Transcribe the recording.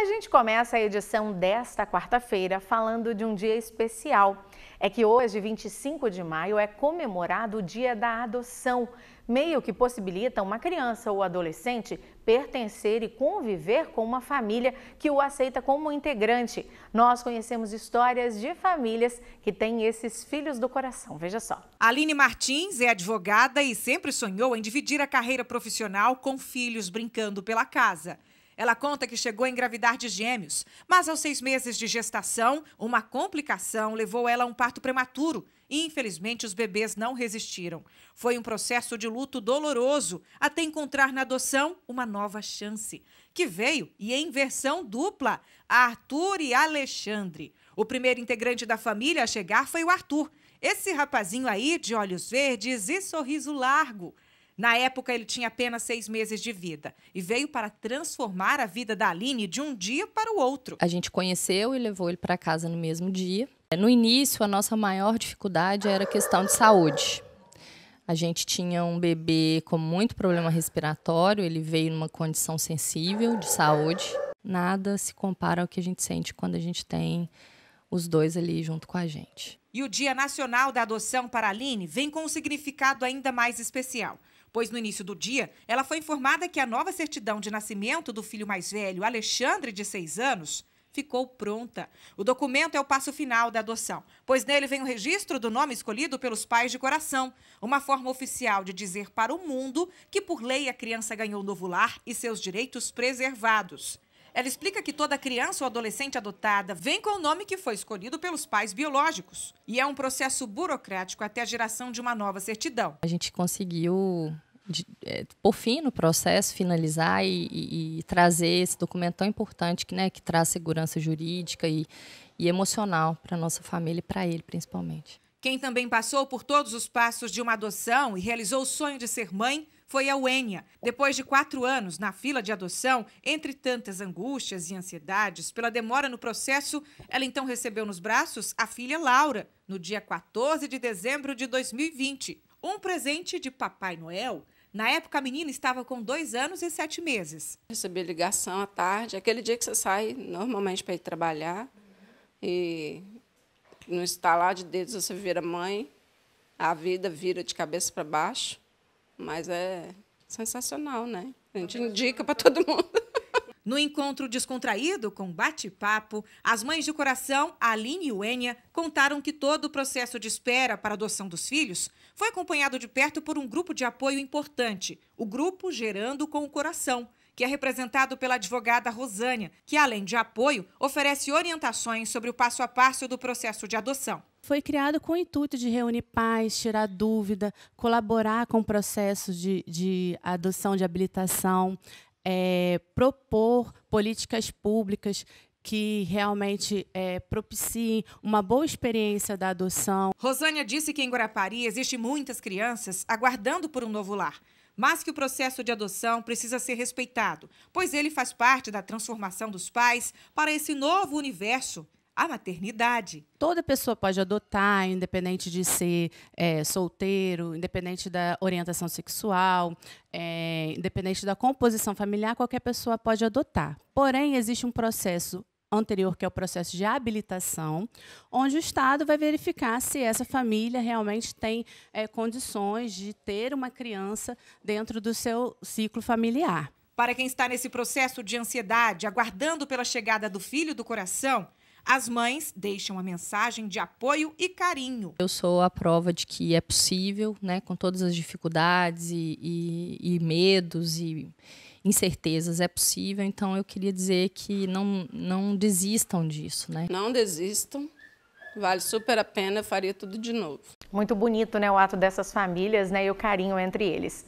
A gente começa a edição desta quarta-feira falando de um dia especial. É que hoje, 25 de maio, é comemorado o Dia da Adoção, meio que possibilita uma criança ou adolescente pertencer e conviver com uma família que o aceita como integrante. Nós conhecemos histórias de famílias que têm esses filhos do coração. Veja só. Aline Martins é advogada e sempre sonhou em dividir a carreira profissional com filhos brincando pela casa. Ela conta que chegou a engravidar de gêmeos, mas aos seis meses de gestação, uma complicação levou ela a um parto prematuro e, infelizmente, os bebês não resistiram. Foi um processo de luto doloroso até encontrar na adoção uma nova chance, que veio e em versão dupla, Arthur e Alexandre. O primeiro integrante da família a chegar foi o Arthur, esse rapazinho aí de olhos verdes e sorriso largo. Na época, ele tinha apenas seis meses de vida e veio para transformar a vida da Aline de um dia para o outro. A gente conheceu e levou ele para casa no mesmo dia. É, no início, a nossa maior dificuldade era a questão de saúde. A gente tinha um bebê com muito problema respiratório, ele veio numa condição sensível de saúde. Nada se compara ao que a gente sente quando a gente tem os dois ali junto com a gente. E o Dia Nacional da Adoção para a Aline vem com um significado ainda mais especial pois no início do dia ela foi informada que a nova certidão de nascimento do filho mais velho, Alexandre, de seis anos, ficou pronta. O documento é o passo final da adoção, pois nele vem o registro do nome escolhido pelos pais de coração, uma forma oficial de dizer para o mundo que por lei a criança ganhou novo lar e seus direitos preservados. Ela explica que toda criança ou adolescente adotada vem com o nome que foi escolhido pelos pais biológicos. E é um processo burocrático até a geração de uma nova certidão. A gente conseguiu de, é, por fim no processo, finalizar e, e, e, trazer esse documento tão importante que, né, que traz segurança jurídica e, e emocional para nossa família e para ele, principalmente. Quem também passou por todos os passos de uma adoção e realizou o sonho de ser mãe foi a Wênia. Depois de quatro anos na fila de adoção, entre tantas angústias e ansiedades pela demora no processo, ela então recebeu nos braços a filha Laura, no dia 14 de dezembro de 2020. Um presente de Papai Noel na época, a menina estava com dois anos e sete meses. Recebi ligação à tarde, aquele dia que você sai normalmente para ir trabalhar. E no estalar de dedos você vira mãe, a vida vira de cabeça para baixo. Mas é sensacional, né? A gente indica para todo mundo. No encontro descontraído com bate-papo, as mães de coração, Aline e Wênia, contaram que todo o processo de espera para a adoção dos filhos foi acompanhado de perto por um grupo de apoio importante, o Grupo Gerando com o Coração, que é representado pela advogada Rosânia, que, além de apoio, oferece orientações sobre o passo a passo do processo de adoção. Foi criado com o intuito de reunir pais, tirar dúvida, colaborar com processos de, de adoção, de habilitação, é, propor políticas públicas que realmente é, propiciem uma boa experiência da adoção. Rosânia disse que em Guarapari existe muitas crianças aguardando por um novo lar mas que o processo de adoção precisa ser respeitado, pois ele faz parte da transformação dos pais para esse novo universo a maternidade. Toda pessoa pode adotar, independente de ser é, solteiro, independente da orientação sexual, é, independente da composição familiar, qualquer pessoa pode adotar. Porém, existe um processo anterior, que é o processo de habilitação, onde o Estado vai verificar se essa família realmente tem é, condições de ter uma criança dentro do seu ciclo familiar. Para quem está nesse processo de ansiedade, aguardando pela chegada do filho do coração, as mães deixam a mensagem de apoio e carinho. Eu sou a prova de que é possível, né, com todas as dificuldades e, e, e medos e incertezas, é possível. Então eu queria dizer que não, não desistam disso, né? Não desistam. Vale super a pena, eu faria tudo de novo. Muito bonito, né, o ato dessas famílias, né, e o carinho entre eles.